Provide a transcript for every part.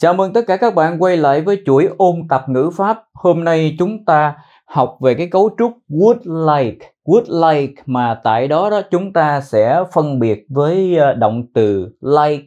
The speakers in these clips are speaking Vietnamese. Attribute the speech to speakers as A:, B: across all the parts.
A: Chào mừng tất cả các bạn quay lại với chuỗi ôn tập ngữ pháp. Hôm nay chúng ta học về cái cấu trúc would like. Would like mà tại đó đó chúng ta sẽ phân biệt với ờ, động từ like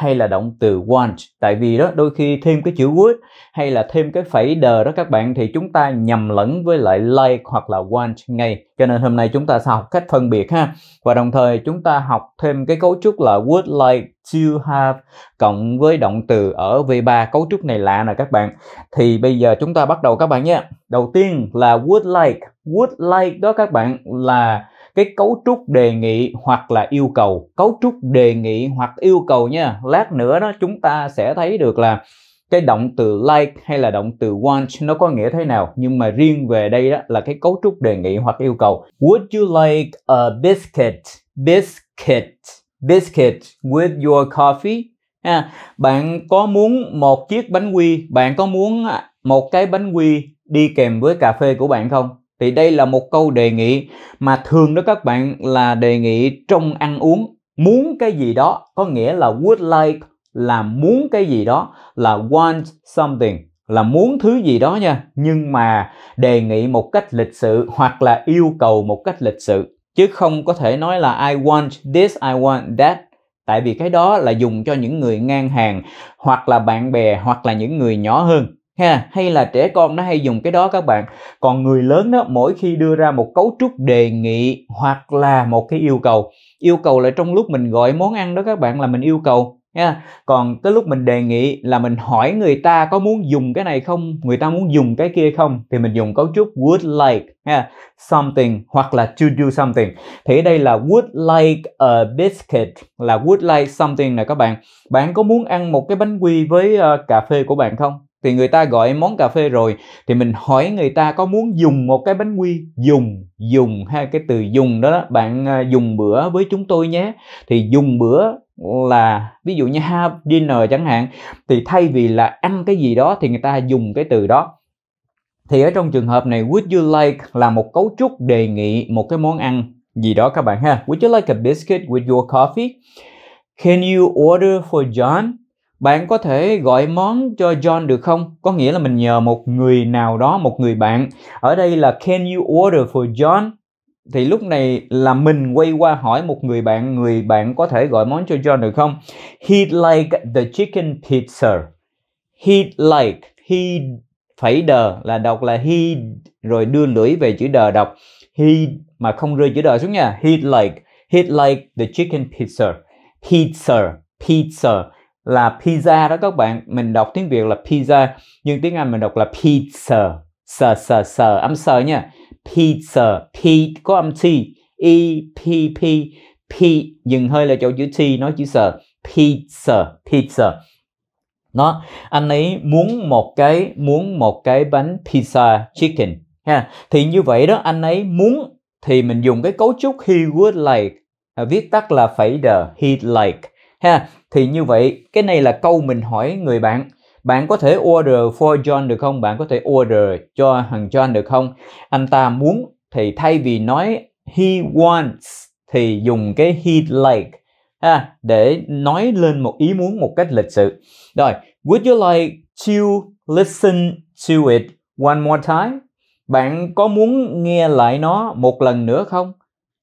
A: hay là động từ want tại vì đó đôi khi thêm cái chữ would hay là thêm cái phẩy đờ đó các bạn thì chúng ta nhầm lẫn với lại like hoặc là want ngay cho nên hôm nay chúng ta sẽ học cách phân biệt ha và đồng thời chúng ta học thêm cái cấu trúc là would like to have cộng với động từ ở V3 cấu trúc này lạ nè các bạn thì bây giờ chúng ta bắt đầu các bạn nhé đầu tiên là would like would like đó các bạn là cái cấu trúc đề nghị hoặc là yêu cầu cấu trúc đề nghị hoặc yêu cầu nha lát nữa đó chúng ta sẽ thấy được là cái động từ like hay là động từ want nó có nghĩa thế nào nhưng mà riêng về đây đó là cái cấu trúc đề nghị hoặc yêu cầu would you like a biscuit biscuit biscuit with your coffee à, bạn có muốn một chiếc bánh quy bạn có muốn một cái bánh quy đi kèm với cà phê của bạn không thì đây là một câu đề nghị mà thường đó các bạn là đề nghị trong ăn uống muốn cái gì đó có nghĩa là would like là muốn cái gì đó là want something là muốn thứ gì đó nha nhưng mà đề nghị một cách lịch sự hoặc là yêu cầu một cách lịch sự chứ không có thể nói là I want this, I want that tại vì cái đó là dùng cho những người ngang hàng hoặc là bạn bè hoặc là những người nhỏ hơn ha hay là trẻ con nó hay dùng cái đó các bạn còn người lớn đó mỗi khi đưa ra một cấu trúc đề nghị hoặc là một cái yêu cầu yêu cầu là trong lúc mình gọi món ăn đó các bạn là mình yêu cầu nha còn cái lúc mình đề nghị là mình hỏi người ta có muốn dùng cái này không người ta muốn dùng cái kia không thì mình dùng cấu trúc would like ha something hoặc là to do something thì ở đây là would like a biscuit là would like something nè các bạn bạn có muốn ăn một cái bánh quy với uh, cà phê của bạn không thì người ta gọi món cà phê rồi thì mình hỏi người ta có muốn dùng một cái bánh quy dùng dùng hai cái từ dùng đó, đó bạn à, dùng bữa với chúng tôi nhé thì dùng bữa là ví dụ như have dinner chẳng hạn thì thay vì là ăn cái gì đó thì người ta dùng cái từ đó thì ở trong trường hợp này would you like là một cấu trúc đề nghị một cái món ăn gì đó các bạn ha would you like a biscuit with your coffee can you order for John bạn có thể gọi món cho John được không? Có nghĩa là mình nhờ một người nào đó, một người bạn. Ở đây là can you order for John? Thì lúc này là mình quay qua hỏi một người bạn, người bạn có thể gọi món cho John được không? He'd like the chicken pizza. He'd like, he phẩy đờ là đọc là he rồi đưa lưỡi về chữ đờ đọc he mà không rơi chữ đờ xuống nha. He'd like, he'd like the chicken pizza. Pizza, pizza là pizza đó các bạn mình đọc tiếng việt là pizza nhưng tiếng anh mình đọc là pizza sờ sờ sờ âm sờ nha pizza p có âm t e p p p dừng hơi là chỗ chữ t nói chữ sờ pizza pizza nó anh ấy muốn một cái muốn một cái bánh pizza chicken ha thì như vậy đó anh ấy muốn thì mình dùng cái cấu trúc he would like viết tắt là phải the he like ha thì như vậy cái này là câu mình hỏi người bạn bạn có thể order for John được không bạn có thể order cho thằng John được không anh ta muốn thì thay vì nói he wants thì dùng cái he'd like ha, để nói lên một ý muốn một cách lịch sự rồi would you like to listen to it one more time bạn có muốn nghe lại nó một lần nữa không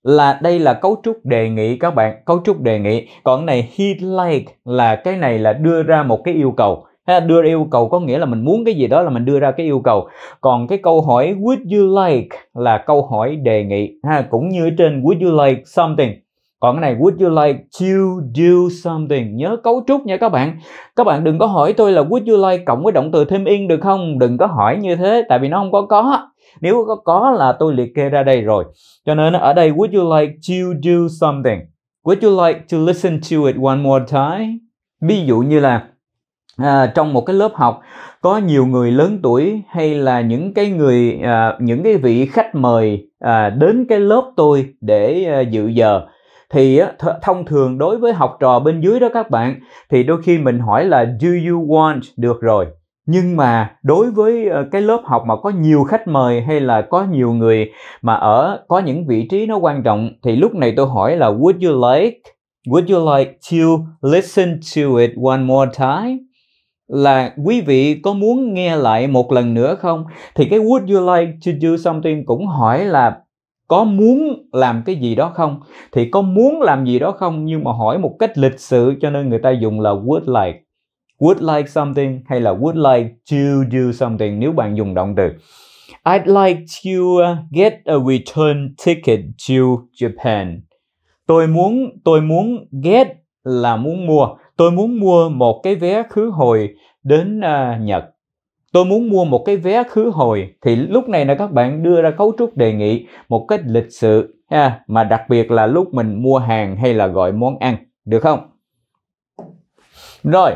A: là đây là cấu trúc đề nghị các bạn cấu trúc đề nghị còn này he like là cái này là đưa ra một cái yêu cầu ha đưa ra yêu cầu có nghĩa là mình muốn cái gì đó là mình đưa ra cái yêu cầu còn cái câu hỏi would you like là câu hỏi đề nghị ha cũng như trên would you like something còn cái này would you like to do something nhớ cấu trúc nha các bạn các bạn đừng có hỏi tôi là would you like cộng với động từ thêm in được không đừng có hỏi như thế tại vì nó không có có nếu có, có là tôi liệt kê ra đây rồi cho nên ở đây would you like to do something would you like to listen to it one more time ví dụ như là à, trong một cái lớp học có nhiều người lớn tuổi hay là những cái người à, những cái vị khách mời à, đến cái lớp tôi để à, dự giờ thì th- thông thường đối với học trò bên dưới đó các bạn thì đôi khi mình hỏi là do you want được rồi nhưng mà đối với ờ, cái lớp học mà có nhiều khách mời hay là có nhiều người mà ở có những vị trí nó quan trọng thì lúc này tôi hỏi là would you like would you like to listen to it one more time là quý vị có muốn nghe lại một lần nữa không thì cái would you like to do something cũng hỏi là có muốn làm cái gì đó không thì có muốn làm gì đó không nhưng mà hỏi một cách lịch sự cho nên người ta dùng là would like would like something hay là would like to do something nếu bạn dùng động từ. I'd like to uh, get a return ticket to Japan. Tôi muốn tôi muốn get là muốn mua. Tôi muốn mua một cái vé khứ hồi đến uh, Nhật. Tôi muốn mua một cái vé khứ hồi thì lúc này là các bạn đưa ra cấu trúc đề nghị một cách lịch sự ha à, mà đặc biệt là lúc mình mua hàng hay là gọi món ăn được không? Rồi,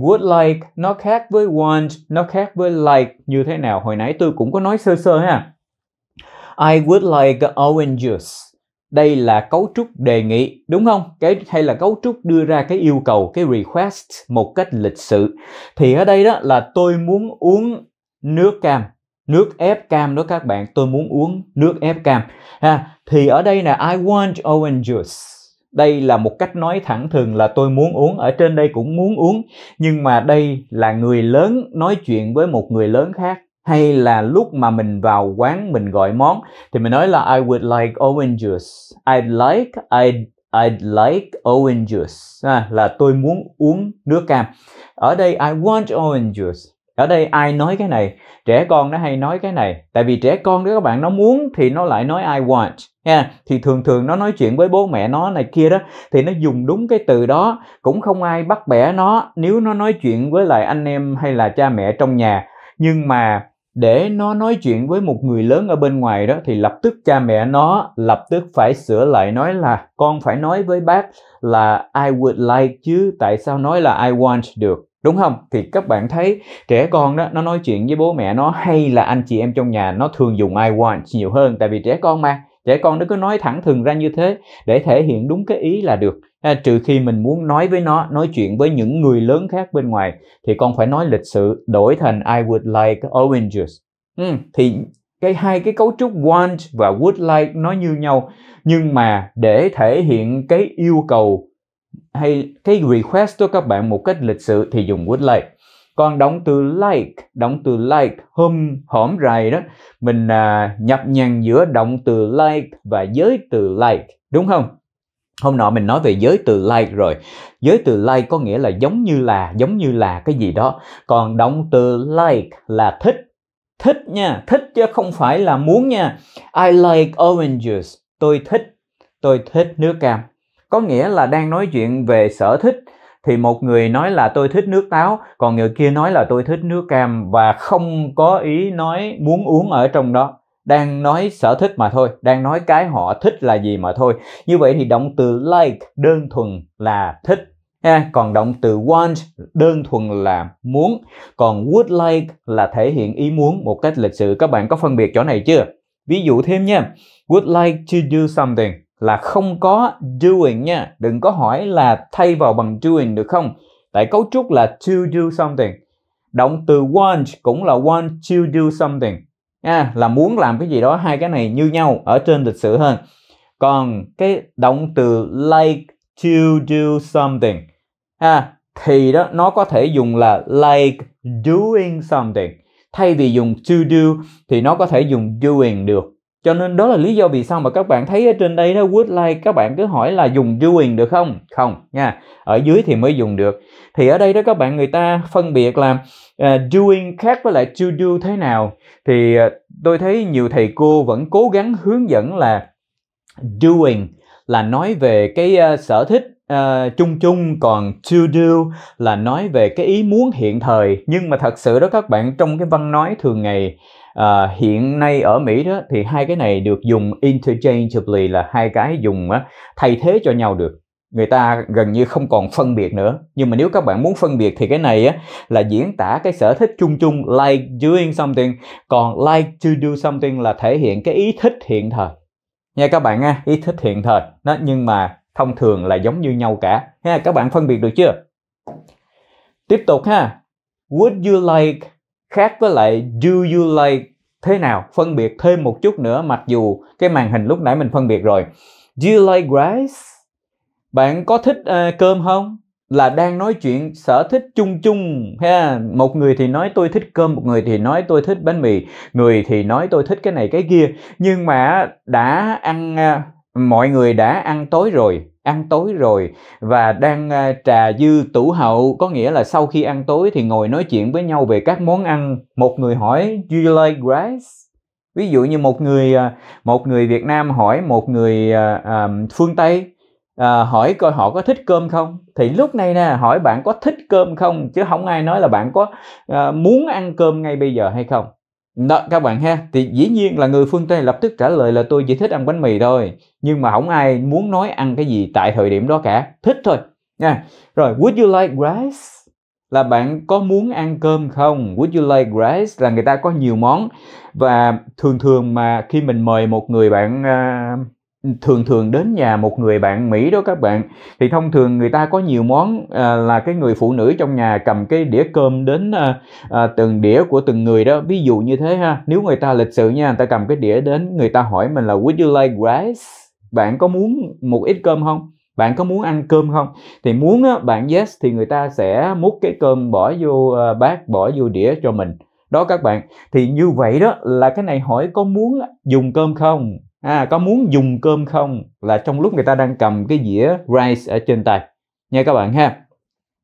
A: Would like nó khác với want, nó khác với like như thế nào? Hồi nãy tôi cũng có nói sơ sơ ha. I would like orange juice. Đây là cấu trúc đề nghị, đúng không? Cái hay là cấu trúc đưa ra cái yêu cầu, cái request một cách lịch sự. Thì ở đây đó là tôi muốn uống nước cam, nước ép cam đó các bạn. Tôi muốn uống nước ép cam. Ha, thì ở đây là I want orange juice đây là một cách nói thẳng thường là tôi muốn uống ở trên đây cũng muốn uống nhưng mà đây là người lớn nói chuyện với một người lớn khác hay là lúc mà mình vào quán mình gọi món thì mình nói là I would like orange juice I'd like I'd I'd like orange juice à, là tôi muốn uống nước cam. Ở đây I want orange juice ở đây ai nói cái này trẻ con nó hay nói cái này tại vì trẻ con đó các bạn nó muốn thì nó lại nói I want ha thì thường thường nó nói chuyện với bố mẹ nó này kia đó thì nó dùng đúng cái từ đó cũng không ai bắt bẻ nó nếu nó nói chuyện với lại anh em hay là cha mẹ trong nhà nhưng mà để nó nói chuyện với một người lớn ở bên ngoài đó thì lập tức cha mẹ nó lập tức phải sửa lại nói là con phải nói với bác là I would like chứ tại sao nói là I want được đúng không thì các bạn thấy trẻ con đó nó nói chuyện với bố mẹ nó hay là anh chị em trong nhà nó thường dùng I want nhiều hơn tại vì trẻ con mà trẻ con nó cứ nói thẳng thừng ra như thế để thể hiện đúng cái ý là được à, trừ khi mình muốn nói với nó nói chuyện với những người lớn khác bên ngoài thì con phải nói lịch sự đổi thành I would like orange ừ, thì cái hai cái cấu trúc want và would like nó như nhau nhưng mà để thể hiện cái yêu cầu hay cái request cho các bạn một cách lịch sự thì dùng with like còn động từ like động từ like hôm hổm rày đó mình à, nhập nhằn giữa động từ like và giới từ like đúng không hôm nọ mình nói về giới từ like rồi giới từ like có nghĩa là giống như là giống như là cái gì đó còn động từ like là thích thích nha thích chứ không phải là muốn nha I like oranges tôi thích tôi thích nước cam có nghĩa là đang nói chuyện về sở thích thì một người nói là tôi thích nước táo còn người kia nói là tôi thích nước cam và không có ý nói muốn uống ở trong đó đang nói sở thích mà thôi đang nói cái họ thích là gì mà thôi như vậy thì động từ like đơn thuần là thích ha còn động từ want đơn thuần là muốn còn would like là thể hiện ý muốn một cách lịch sự các bạn có phân biệt chỗ này chưa ví dụ thêm nha would like to do something là không có doing nha đừng có hỏi là thay vào bằng doing được không tại cấu trúc là to do something động từ want cũng là want to do something à, là muốn làm cái gì đó hai cái này như nhau ở trên lịch sử hơn còn cái động từ like to do something à, thì đó nó có thể dùng là like doing something thay vì dùng to do thì nó có thể dùng doing được cho nên đó là lý do vì sao mà các bạn thấy ở trên đây nó would like các bạn cứ hỏi là dùng doing được không không nha ở dưới thì mới dùng được thì ở đây đó các bạn người ta phân biệt là uh, à, doing khác với lại to do thế nào thì uh, tôi thấy nhiều thầy cô vẫn cố gắng hướng dẫn là doing là nói về cái uh, sở thích uh, chung chung còn to do là nói về cái ý muốn hiện thời nhưng mà thật sự đó các bạn trong cái văn nói thường ngày à, hiện nay ở Mỹ đó thì hai cái này được dùng interchangeably là hai cái dùng á, thay thế cho nhau được người ta gần như không còn phân biệt nữa nhưng mà nếu các bạn muốn phân biệt thì cái này á, là diễn tả cái sở thích chung chung like doing something còn like to do something là thể hiện cái ý thích hiện thời nha các bạn nha ý thích hiện thời đó nhưng mà thông thường là giống như nhau cả ha các bạn phân biệt được chưa tiếp tục ha would you like khác với lại do you like thế nào phân biệt thêm một chút nữa mặc dù cái màn hình lúc nãy mình phân biệt rồi do you like rice bạn có thích uh, cơm không là đang nói chuyện sở thích chung chung ha một người thì nói tôi thích cơm một người thì nói tôi thích bánh mì người thì nói tôi thích cái này cái kia nhưng mà đã ăn ờ, mọi người đã ăn tối rồi ăn tối rồi và đang ờ, trà dư tủ hậu có nghĩa là sau khi ăn tối thì ngồi nói chuyện với nhau về các món ăn một người hỏi do you like rice ví dụ như một người ờ, một người Việt Nam hỏi một người ờ, phương Tây hỏi coi họ có thích cơm không thì lúc này nè hỏi bạn có thích cơm không chứ không ai nói là bạn có muốn ăn cơm ngay bây giờ hay không đó các bạn ha, thì dĩ nhiên là người phương Tây lập tức trả lời là tôi chỉ thích ăn bánh mì thôi, nhưng mà không ai muốn nói ăn cái gì tại thời điểm đó cả, thích thôi nha. Rồi would you like rice? Là bạn có muốn ăn cơm không? Would you like rice? Là người ta có nhiều món và thường thường mà khi mình mời một người bạn uh, thường thường đến nhà một người bạn Mỹ đó các bạn thì thông thường người ta có nhiều món à, là cái người phụ nữ trong nhà cầm cái đĩa cơm đến à, à, từng đĩa của từng người đó ví dụ như thế ha nếu người ta lịch sự nha người ta cầm cái đĩa đến người ta hỏi mình là would you like rice bạn có muốn một ít cơm không bạn có muốn ăn cơm không thì muốn á, bạn yes thì người ta sẽ múc cái cơm bỏ vô à, bát bỏ vô đĩa cho mình đó các bạn thì như vậy đó là cái này hỏi có muốn dùng cơm không à, có muốn dùng cơm không là trong lúc người ta đang cầm cái dĩa rice ở trên tay nha các bạn ha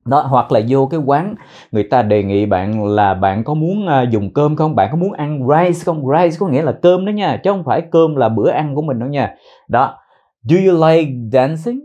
A: đó hoặc là vô cái quán người ta đề nghị bạn là bạn có muốn à, dùng cơm không bạn có muốn ăn rice không rice có nghĩa là cơm đó nha chứ không phải cơm là bữa ăn của mình đâu nha đó do you like dancing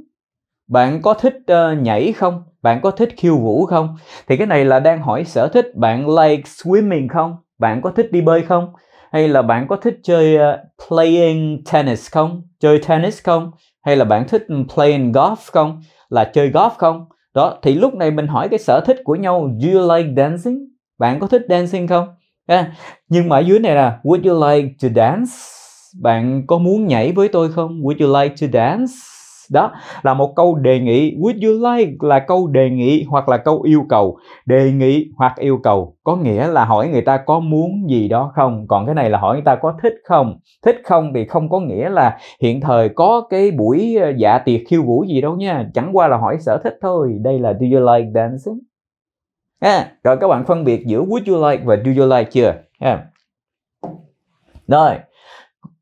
A: bạn có thích uh, nhảy không bạn có thích khiêu vũ không thì cái này là đang hỏi sở thích bạn like swimming không bạn có thích đi bơi không hay là bạn có thích chơi uh, playing tennis không chơi tennis không hay là bạn thích playing golf không là chơi golf không đó thì lúc này mình hỏi cái sở thích của nhau do you like dancing bạn có thích dancing không yeah. nhưng mà ở dưới này là would you like to dance bạn có muốn nhảy với tôi không would you like to dance đó là một câu đề nghị would you like là câu đề nghị hoặc là câu yêu cầu đề nghị hoặc yêu cầu có nghĩa là hỏi người ta có muốn gì đó không còn cái này là hỏi người ta có thích không thích không thì không có nghĩa là hiện thời có cái buổi ờ, dạ tiệc khiêu vũ gì đâu nha chẳng qua là hỏi sở thích thôi đây là do you like dancing à, rồi các bạn phân biệt giữa would you like và do you like chưa à. rồi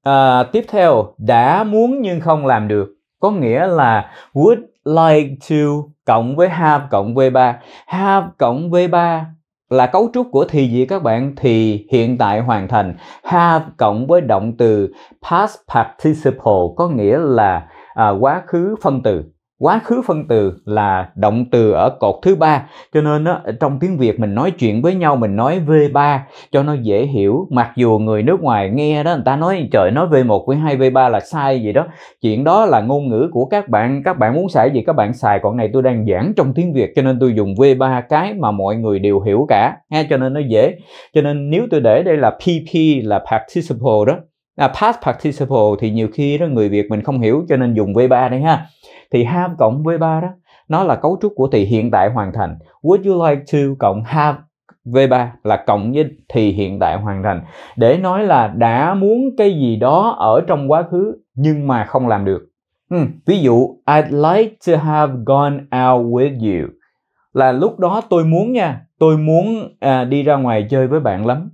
A: à, tiếp theo đã muốn nhưng không làm được có nghĩa là would like to cộng với have cộng V3. Have cộng V3 là cấu trúc của thì gì các bạn? Thì hiện tại hoàn thành. Have cộng với động từ past participle có nghĩa là à, quá khứ phân từ quá khứ phân từ là động từ ở cột thứ ba cho nên đó, trong tiếng việt mình nói chuyện với nhau mình nói v 3 cho nó dễ hiểu mặc dù người nước ngoài nghe đó người ta nói trời nói v 1 v 2 v 3 là sai gì đó chuyện đó là ngôn ngữ của các bạn các bạn muốn xài gì các bạn xài còn này tôi đang giảng trong tiếng việt cho nên tôi dùng v 3 cái mà mọi người đều hiểu cả ha cho nên nó dễ cho nên nếu tôi để đây là pp là participle đó à, past participle thì nhiều khi đó người việt mình không hiểu cho nên dùng v 3 đây ha thì have cộng V3 đó nó là cấu trúc của thì hiện tại hoàn thành would you like to cộng have V3 là cộng với thì hiện tại hoàn thành để nói là đã muốn cái gì đó ở trong quá khứ nhưng mà không làm được ừ, ví dụ I'd like to have gone out with you là lúc đó tôi muốn nha tôi muốn à, đi ra ngoài chơi với bạn lắm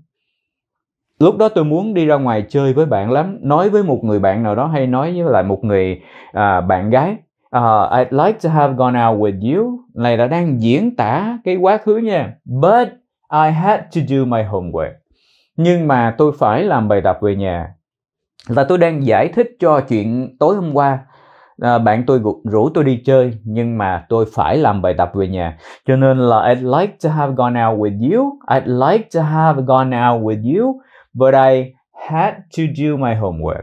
A: lúc đó tôi muốn đi ra ngoài chơi với bạn lắm nói với một người bạn nào đó hay nói với lại một người à, bạn gái uh, I'd like to have gone out with you này là đang diễn tả cái quá khứ nha but I had to do my homework nhưng mà tôi phải làm bài tập về nhà là tôi đang giải thích cho chuyện tối hôm qua à, bạn tôi rủ tôi đi chơi nhưng mà tôi phải làm bài tập về nhà cho nên là I'd like to have gone out with you I'd like to have gone out with you but I had to do my homework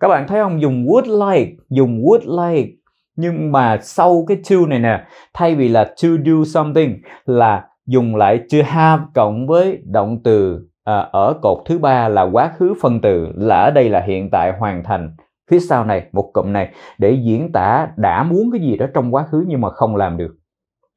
A: các bạn thấy không dùng would like dùng would like nhưng mà sau cái to này nè thay vì là to do something là dùng lại to have cộng với động từ à, ở cột thứ ba là quá khứ phân từ là ở đây là hiện tại hoàn thành phía sau này một cụm này để diễn tả đã muốn cái gì đó trong quá khứ nhưng mà không làm được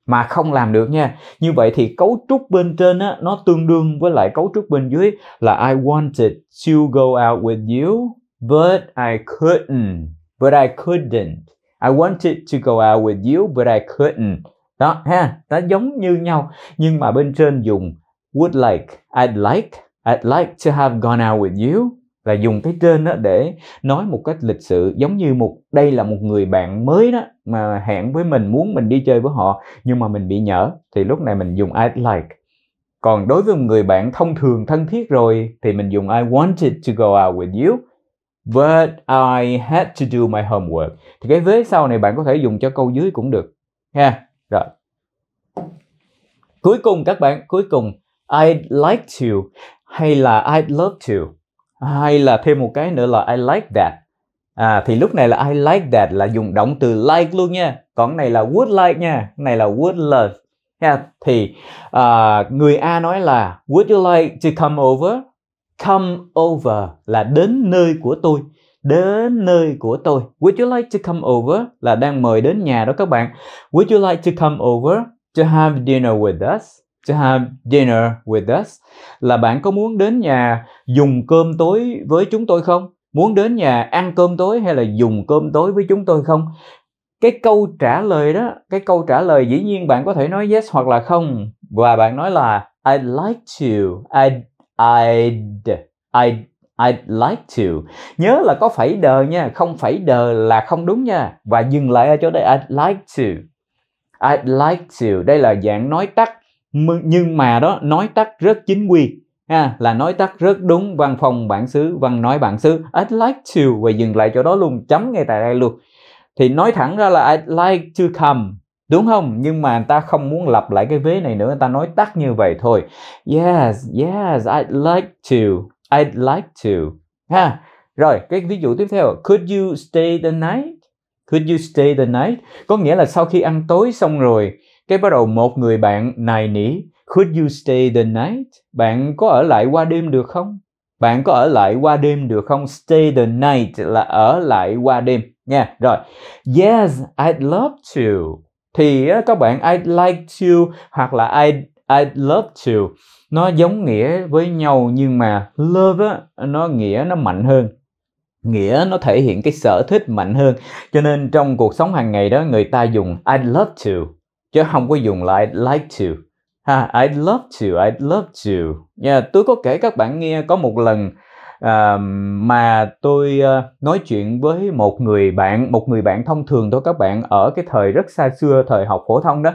A: mà không làm được nha như vậy thì cấu trúc bên trên á, nó tương đương với lại cấu trúc bên dưới là I wanted to go out with you but I couldn't but I couldn't I wanted to go out with you but I couldn't. Đó ha, nó giống như nhau nhưng mà bên trên dùng would like, I'd like, I'd like to have gone out with you là dùng cái trên đó để nói một cách lịch sự giống như một đây là một người bạn mới đó mà hẹn với mình muốn mình đi chơi với họ nhưng mà mình bị nhỡ thì lúc này mình dùng I'd like còn đối với một người bạn thông thường thân thiết rồi thì mình dùng I wanted to go out with you But I had to do my homework. Thì cái vế sau này bạn có thể dùng cho câu dưới cũng được. Ha. Rồi. Cuối cùng các bạn, cuối cùng I'd like to hay là I'd love to hay là thêm một cái nữa là I like that. À, thì lúc này là I like that là dùng động từ like luôn nha. Còn này là would like nha, này là would love. Ha. Thì uh, người A nói là Would you like to come over? come over là đến nơi của tôi đến nơi của tôi would you like to come over là đang mời đến nhà đó các bạn would you like to come over to have dinner with us to have dinner with us là bạn có muốn đến nhà dùng cơm tối với chúng tôi không muốn đến nhà ăn cơm tối hay là dùng cơm tối với chúng tôi không cái câu trả lời đó cái câu trả lời dĩ nhiên bạn có thể nói yes hoặc là không và bạn nói là I'd like to I'd I'd I'd I'd like to. Nhớ là có phải đờ nha, không phải đờ là không đúng nha. Và dừng lại ở chỗ đây I'd like to. I'd like to. Đây là dạng nói tắt nhưng mà đó nói tắt rất chính quy ha, là nói tắt rất đúng văn phòng bản xứ văn nói bản xứ I'd like to và dừng lại chỗ đó luôn chấm ngay tại đây luôn thì nói thẳng ra là I'd like to come đúng không nhưng mà người ta không muốn lặp lại cái vế này nữa người ta nói tắt như vậy thôi yes yes I'd like to I'd like to ha rồi cái ví dụ tiếp theo could you stay the night could you stay the night có nghĩa là sau khi ăn tối xong rồi cái bắt đầu một người bạn nài nỉ could you stay the night bạn có ở lại qua đêm được không bạn có ở lại qua đêm được không stay the night là ở lại qua đêm nha yeah, rồi yes I'd love to thì các bạn I like to hoặc là I I love to nó giống nghĩa với nhau nhưng mà love nó nghĩa nó mạnh hơn nghĩa nó thể hiện cái sở thích mạnh hơn cho nên trong cuộc sống hàng ngày đó người ta dùng I love to chứ không có dùng là I like to ha I love to I love to yeah, tôi có kể các bạn nghe có một lần à, mà tôi ờ, nói chuyện với một người bạn một người bạn thông thường thôi các bạn ở cái thời rất xa xưa thời học phổ thông đó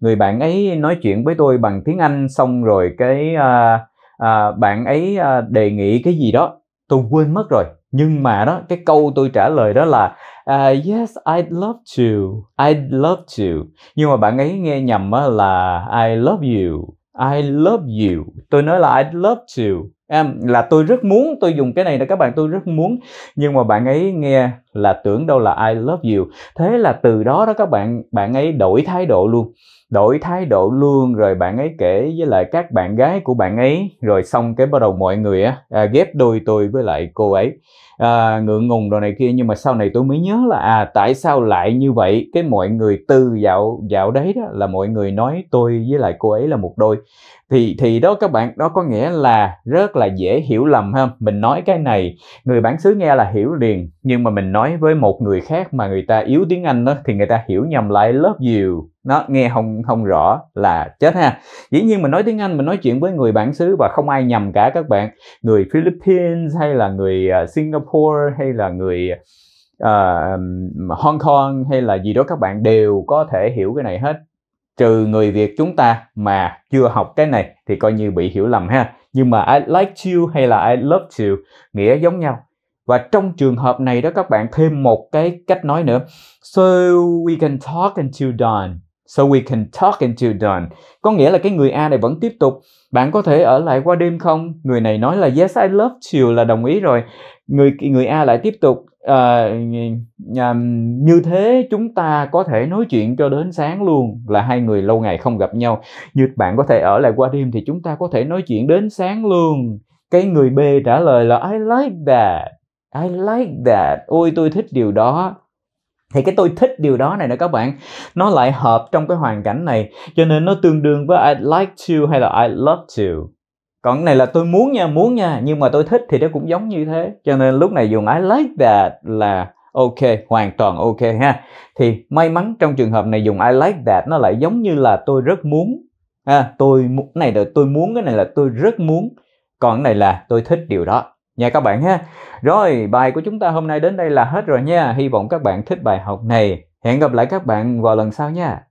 A: người bạn ấy nói chuyện với tôi bằng tiếng anh xong rồi cái à, à, bạn ấy đề nghị cái gì đó tôi quên mất rồi nhưng mà đó cái câu tôi trả lời đó là uh, yes I'd love to I'd love to nhưng mà bạn ấy nghe nhầm là I love you I love you tôi nói là I love you em là tôi rất muốn tôi dùng cái này là các bạn tôi rất muốn nhưng mà bạn ấy nghe là tưởng đâu là I love you thế là từ đó đó các bạn bạn ấy đổi thái độ luôn đổi thái độ luôn rồi bạn ấy kể với lại các bạn gái của bạn ấy rồi xong cái bắt đầu mọi người á à, ghép đôi tôi với lại cô ấy à, ngượng ngùng đồ này kia nhưng mà sau này tôi mới nhớ là à tại sao lại như vậy cái mọi người từ dạo dạo đấy đó là mọi người nói tôi với lại cô ấy là một đôi thì thì đó các bạn đó có nghĩa là rất là dễ hiểu lầm ha mình nói cái này người bản xứ nghe là hiểu liền nhưng mà mình nói với một người khác mà người ta yếu tiếng anh đó thì người ta hiểu nhầm lại love you nó nghe không không rõ là chết ha dĩ nhiên mình nói tiếng anh mình nói chuyện với người bản xứ và không ai nhầm cả các bạn người philippines hay là người à, singapore hay là người uh, hong kong hay là gì đó các bạn đều có thể hiểu cái này hết trừ người việt chúng ta mà chưa học cái này thì coi như bị hiểu lầm ha nhưng mà i like you hay là i love you nghĩa giống nhau và trong trường hợp này đó các bạn thêm một cái cách nói nữa. So we can talk until dawn. So we can talk until dawn. Có nghĩa là cái người A này vẫn tiếp tục. Bạn có thể ở lại qua đêm không? Người này nói là yes, I love you là đồng ý rồi. Người người A lại tiếp tục uh, um, như thế chúng ta có thể nói chuyện cho đến sáng luôn là hai người lâu ngày không gặp nhau. Như bạn có thể ở lại qua đêm thì chúng ta có thể nói chuyện đến sáng luôn. Cái người B trả lời là I like that. I like that. Ôi tôi thích điều đó thì cái tôi thích điều đó này nè các bạn nó lại hợp trong cái hoàn cảnh này cho nên nó tương đương với I'd like to hay là I love to còn này là tôi muốn nha muốn nha nhưng mà tôi thích thì nó cũng giống như thế cho nên lúc này dùng I like that là ok hoàn toàn ok ha thì may mắn trong trường hợp này dùng I like that nó lại giống như là tôi rất muốn à, tôi này là tôi muốn cái này là tôi rất muốn còn cái này là tôi thích điều đó nha các bạn ha. Rồi, bài của chúng ta hôm nay đến đây là hết rồi nha. Hy vọng các bạn thích bài học này. Hẹn gặp lại các bạn vào lần sau nha.